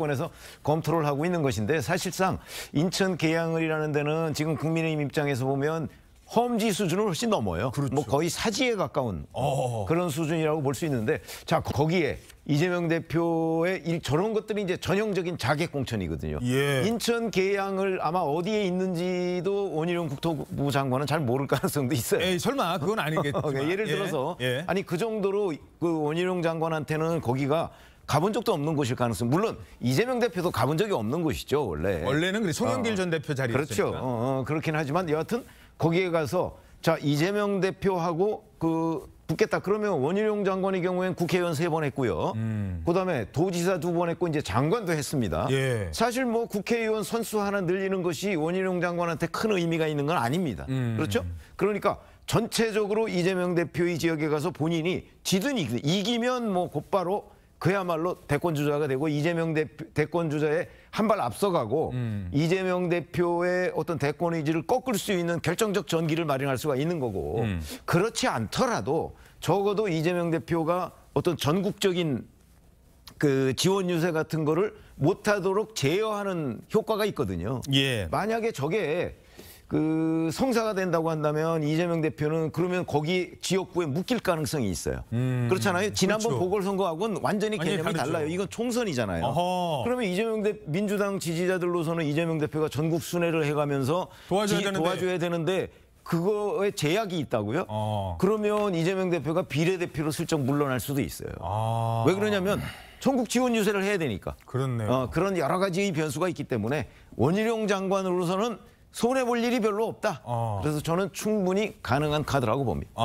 수도권에서 검토를 하고 있는 것인데 사실상 인천 개양을이라는 데는 지금 국민의힘 입장에서 보면 험지 수준을 훨씬 넘어요. 뭐 그렇죠. 뭐 거의 사지에 가까운 어... 그런 수준이라고 볼 수 있는데 자 거기에 이재명 대표의 일, 저런 것들이 이제 전형적인 자객 공천이거든요. 예. 인천 계양을 아마 어디에 있는지도 원희룡 국토부 장관은 잘 모를 가능성도 있어요. 에이, 설마 그건 아니겠죠. 예, 예를 예. 들어서 예. 예. 아니 그 정도로 그 원희룡 장관한테는 거기가 가본 적도 없는 곳일 가능성. 물론 이재명 대표도 가본 적이 없는 곳이죠 원래. 원래는 그래 송영길 어. 전 대표 자리. 그렇죠. 어, 어, 그렇긴 하지만 여하튼 거기에 가서 자 이재명 대표하고 그 붙겠다 그러면 원희룡 장관의 경우엔 국회의원 세 번 했고요. 음. 그다음에 도지사 두 번 했고 이제 장관도 했습니다. 예. 사실 뭐 국회의원 선수 하나 늘리는 것이 원희룡 장관한테 큰 의미가 있는 건 아닙니다. 음. 그렇죠? 그러니까 전체적으로 이재명 대표의 지역에 가서 본인이 지든 이기면 뭐 곧바로 그야말로 대권 주자가 되고 이재명 대표 대권 주자에 한 발 앞서가고 음. 이재명 대표의 어떤 대권 의지를 꺾을 수 있는 결정적 전기를 마련할 수가 있는 거고 음. 그렇지 않더라도 적어도 이재명 대표가 어떤 전국적인 그 지원 유세 같은 거를 못하도록 제어하는 효과가 있거든요. 예. 만약에 저게 그 성사가 된다고 한다면 이재명 대표는 그러면 거기 지역구에 묶일 가능성이 있어요. 음, 그렇잖아요. 음, 지난번 그렇죠. 보궐선거하고는 완전히 개념이 아니, 달라요. 이건 총선이잖아요. 어허. 그러면 이재명 대 민주당 지지자들로서는 이재명 대표가 전국 순회를 해가면서 도와줘야, 지, 되는데. 도와줘야 되는데 그거에 제약이 있다고요? 어. 그러면 이재명 대표가 비례대표로 슬쩍 물러날 수도 있어요. 아. 왜 그러냐면 전국 지원 유세를 해야 되니까. 그렇네요. 어, 그런 여러 가지 변수가 있기 때문에 원희룡 장관으로서는 손해볼 일이 별로 없다. 어. 그래서 저는 충분히 가능한 카드라고 봅니다.